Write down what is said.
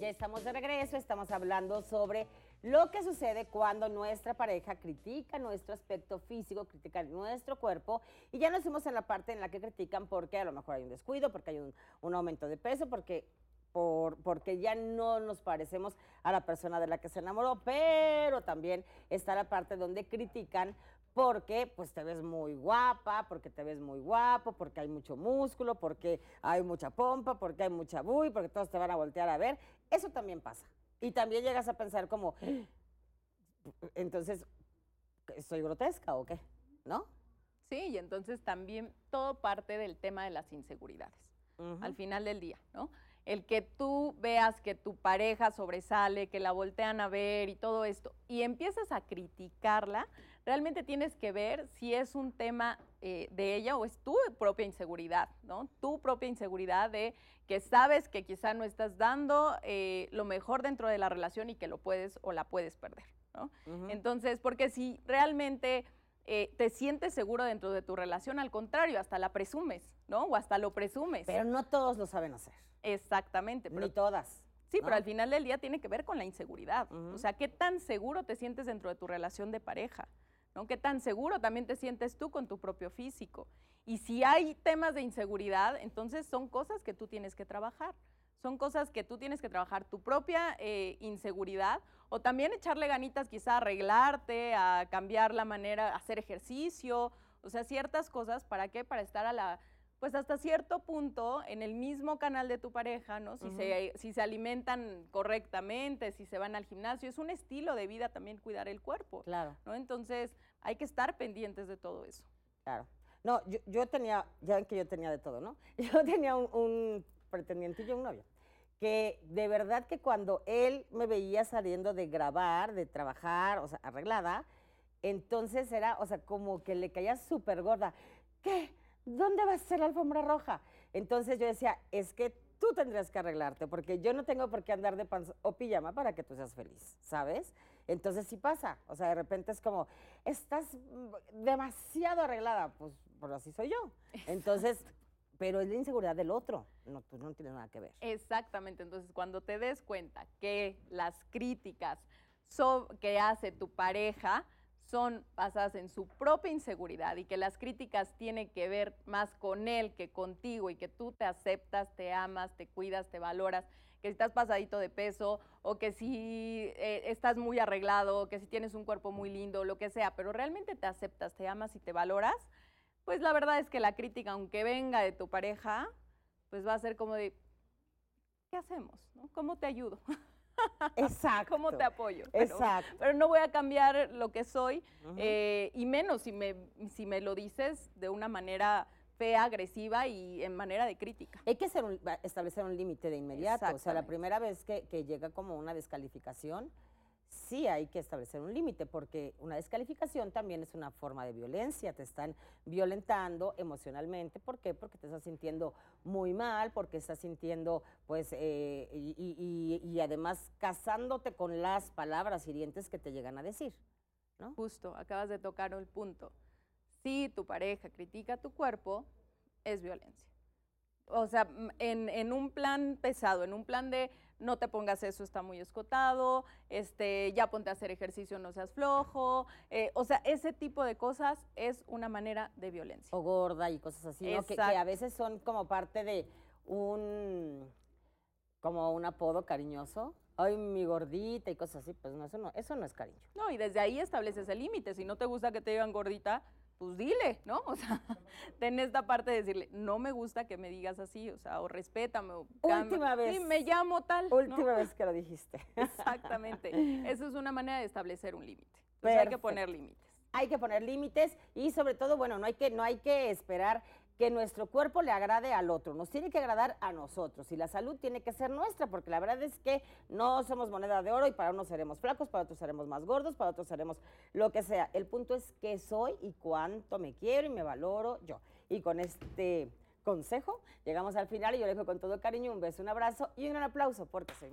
ya estamos de regreso, estamos hablando sobre lo que sucede cuando nuestra pareja critica nuestro aspecto físico, critica nuestro cuerpo y ya nos fuimos en la parte en la que critican porque a lo mejor hay un descuido, porque hay un, aumento de peso, porque por, porque ya no nos parecemos a la persona de la que se enamoró, pero también está la parte donde critican porque pues te ves muy guapa, porque te ves muy guapo, porque hay mucho músculo, porque hay mucha pompa, porque hay mucha bui, porque todos te van a voltear a ver. Eso también pasa. Y también llegas a pensar como, entonces, ¿soy grotesca o qué? ¿No? Sí, y entonces también todo parte del tema de las inseguridades, al final del día, ¿no? el que tú veas que tu pareja sobresale, que la voltean a ver y todo esto, y empiezas a criticarla, realmente tienes que ver si es un tema eh, de ella o es tu propia inseguridad, ¿no? Tu propia inseguridad de que sabes que quizá no estás dando eh, lo mejor dentro de la relación y que lo puedes o la puedes perder, ¿no? Entonces, porque si realmente eh, te sientes seguro dentro de tu relación, al contrario, hasta la presumes, ¿no? O hasta lo presumes. Pero no todos lo saben hacer. Exactamente. Pero, Ni todas. Sí, pero al final del día tiene que ver con la inseguridad. O sea, ¿qué tan seguro te sientes dentro de tu relación de pareja? ¿no? ¿Qué tan seguro también te sientes tú con tu propio físico? Y si hay temas de inseguridad, entonces son cosas que tú tienes que trabajar. Son cosas que tú tienes que trabajar, tu propia eh, inseguridad o también echarle ganitas quizá a arreglarte, a cambiar la manera, hacer ejercicio, o sea, ciertas cosas, ¿para qué? Para estar a la, pues hasta cierto punto en el mismo canal de tu pareja, ¿no? Si, se, si se alimentan correctamente, si se van al gimnasio, es un estilo de vida también cuidar el cuerpo. Claro. ¿no? Entonces, hay que estar pendientes de todo eso. Claro. No, yo, yo tenía, ya ven que yo tenía de todo, ¿no? Yo tenía un, y yo un novio, que de verdad que cuando él me veía saliendo de grabar, de trabajar, o sea, arreglada, entonces era, o sea, como que le caía súper gorda. ¿Qué? ¿Dónde va a ser la alfombra roja? Entonces yo decía, es que tú tendrías que arreglarte, porque yo no tengo por qué andar de pan o pijama para que tú seas feliz, ¿sabes? Entonces sí pasa, o sea, de repente es como, estás demasiado arreglada, pues, por así soy yo. Entonces, pero es la inseguridad del otro, no, pues, tú nada que ver. Exactamente, entonces cuando te des cuenta que las críticas que hace tu pareja son basadas en su propia inseguridad y que las críticas tienen que ver más con él que contigo y que tú te aceptas, te amas, te cuidas, te valoras, que si estás pasadito de peso o que si eh, estás muy arreglado, que si tienes un cuerpo muy lindo, lo que sea, pero realmente te aceptas, te amas y te valoras, pues la verdad es que la crítica, aunque venga de tu pareja, pues va a ser como de, ¿qué hacemos? ¿Cómo te ayudo? Exacto. ¿Cómo te apoyo? Pero, Exacto. Pero no voy a cambiar lo que soy, eh, y menos si me, si me lo dices de una manera fea, agresiva y en manera de crítica. Hay que establecer un límite de inmediato. O sea, la primera vez que llega como una descalificación, sí hay que establecer un límite, porque una descalificación también es una forma de violencia, te están violentando emocionalmente, ¿por qué? Porque te estás sintiendo muy mal, porque estás sintiendo, pues, eh, y, además casándote con las palabras hirientes que te llegan a decir. ¿no? Justo, acabas de tocar el punto. Si tu pareja critica tu cuerpo, es violencia. O sea, en un plan pesado, en un plan de no te pongas eso, está muy escotado, este, ya ponte a hacer ejercicio, no seas flojo. Eh, o sea, ese tipo de cosas es una manera de violencia. O gorda y cosas así, que, a veces son como parte de un, como un apodo cariñoso ay, mi gordita y cosas así, pues no, eso no, eso no es cariño. No, y desde ahí estableces el límite. Si no te gusta que te digan gordita, pues dile, ¿no? O sea, ten esta parte de decirle, no me gusta que me digas así, o sea, o respétame, o Última vez. Sí, me llamo tal. Última vez que lo dijiste. Exactamente. Eso es una manera de establecer un límite. Entonces hay que poner límites. Hay que poner límites y sobre todo, bueno, no hay que, no hay que esperar que nuestro cuerpo le agrade al otro, nos tiene que agradar a nosotros y la salud tiene que ser nuestra, porque la verdad es que no somos moneda de oro y para unos seremos flacos, para otros seremos más gordos, para otros seremos lo que sea. El punto es qué soy y cuánto me quiero y me valoro yo. Y con este consejo llegamos al final y yo le dejo con todo cariño un beso, un abrazo y un gran aplauso porque soy